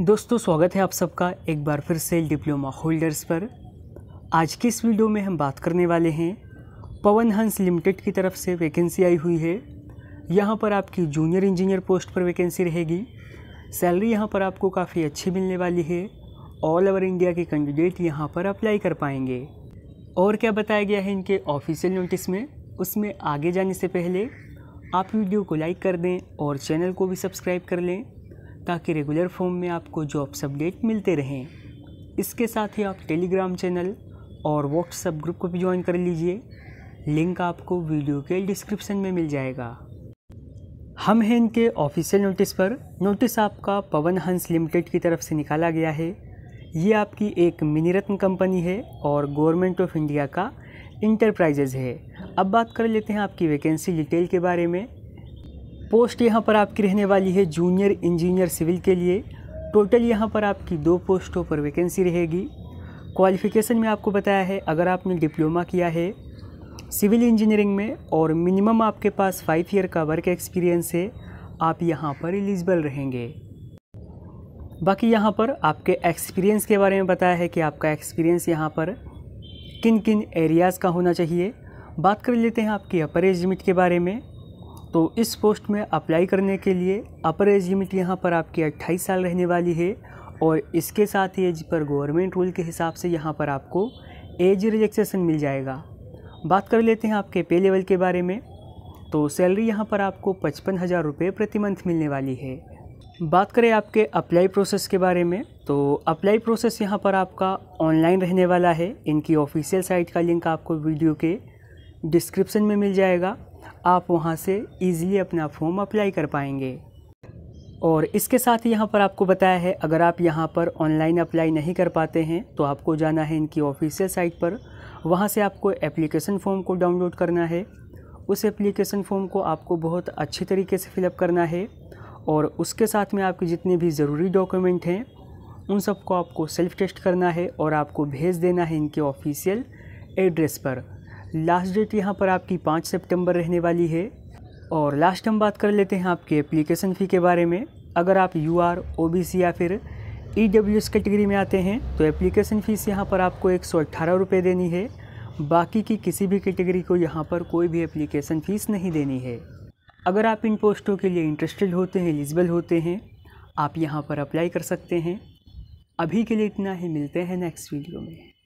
दोस्तों स्वागत है आप सबका एक बार फिर से डिप्लोमा होल्डर्स पर आज के इस वीडियो में हम बात करने वाले हैं पवन हंस लिमिटेड की तरफ से वैकेंसी आई हुई है यहाँ पर आपकी जूनियर इंजीनियर पोस्ट पर वैकेंसी रहेगी सैलरी यहाँ पर आपको काफ़ी अच्छी मिलने वाली है ऑल ओवर इंडिया के कैंडिडेट यहाँ पर अप्लाई कर पाएंगे और क्या बताया गया है इनके ऑफिशियल नोटिस में उसमें आगे जाने से पहले आप वीडियो को लाइक कर दें और चैनल को भी सब्सक्राइब कर लें ताकि रेगुलर फॉर्म में आपको जॉब्स अपडेट मिलते रहें इसके साथ ही आप टेलीग्राम चैनल और व्हाट्सएप ग्रुप को भी ज्वाइन कर लीजिए लिंक आपको वीडियो के डिस्क्रिप्शन में मिल जाएगा हम हैं इनके ऑफिशियल नोटिस पर नोटिस आपका पवन हंस लिमिटेड की तरफ से निकाला गया है ये आपकी एक मिनी रत्न कंपनी है और गवर्नमेंट ऑफ इंडिया का इंटरप्राइजेज है अब बात कर लेते हैं आपकी वैकेंसी डिटेल के बारे में पोस्ट यहाँ पर आपकी रहने वाली है जूनियर इंजीनियर सिविल के लिए टोटल यहाँ पर आपकी दो पोस्टों पर वैकेंसी रहेगी क्वालिफ़िकेशन में आपको बताया है अगर आपने डिप्लोमा किया है सिविल इंजीनियरिंग में और मिनिमम आपके पास फाइव ईयर का वर्क एक्सपीरियंस है आप यहाँ पर एलिजिबल रहेंगे बाकी यहाँ पर आपके एक्सपीरियंस के बारे में बताया है कि आपका एक्सपीरियंस यहाँ पर किन किन एरियाज़ का होना चाहिए बात कर लेते हैं आपकी अपर एज लिमिट के बारे में तो इस पोस्ट में अप्लाई करने के लिए अपर एज लिमिट यहाँ पर आपकी अट्ठाईस साल रहने वाली है और इसके साथ ही एज पर गवर्नमेंट रूल के हिसाब से यहाँ पर आपको एज रिलैक्सेशन मिल जाएगा बात कर लेते हैं आपके पे लेवल के बारे में तो सैलरी यहाँ पर आपको पचपन हज़ार रुपये प्रति मंथ मिलने वाली है बात करें आपके अप्लाई प्रोसेस के बारे में तो अप्लाई प्रोसेस यहाँ पर आपका ऑनलाइन रहने वाला है इनकी ऑफिशियल साइट का लिंक आपको वीडियो के डिस्क्रिप्शन में मिल जाएगा आप वहाँ से ईज़िली अपना फॉर्म अप्लाई कर पाएंगे और इसके साथ ही यहाँ पर आपको बताया है अगर आप यहाँ पर ऑनलाइन अप्लाई नहीं कर पाते हैं तो आपको जाना है इनकी ऑफिशियल साइट पर वहाँ से आपको एप्लीकेशन फॉर्म को डाउनलोड करना है उस एप्लीकेशन फॉर्म को आपको बहुत अच्छे तरीके से फिलअप करना है और उसके साथ में आपके जितने भी ज़रूरी डॉक्यूमेंट हैं उन सबको आपको सेल्फ टेस्ट करना है और आपको भेज देना है इनके ऑफिशियल एड्रेस पर लास्ट डेट यहाँ पर आपकी पाँच सितंबर रहने वाली है और लास्ट हम बात कर लेते हैं आपकी एप्लीकेशन फ़ी के बारे में अगर आप U R O B C या फिर ई डब्ल्यू एस कैटेगरी में आते हैं तो एप्लीकेशन फ़ीस यहाँ पर आपको एक सौ अट्ठारह रुपये देनी है बाकी की किसी भी कैटेगरी को यहाँ पर कोई भी एप्लीकेशन फ़ीस नहीं देनी है अगर आप इन पोस्टों के लिए इंटरेस्टेड होते हैं एलिजिबल होते हैं आप यहाँ पर अप्लाई कर सकते हैं अभी के लिए इतना ही मिलते हैं नेक्स्ट वीडियो में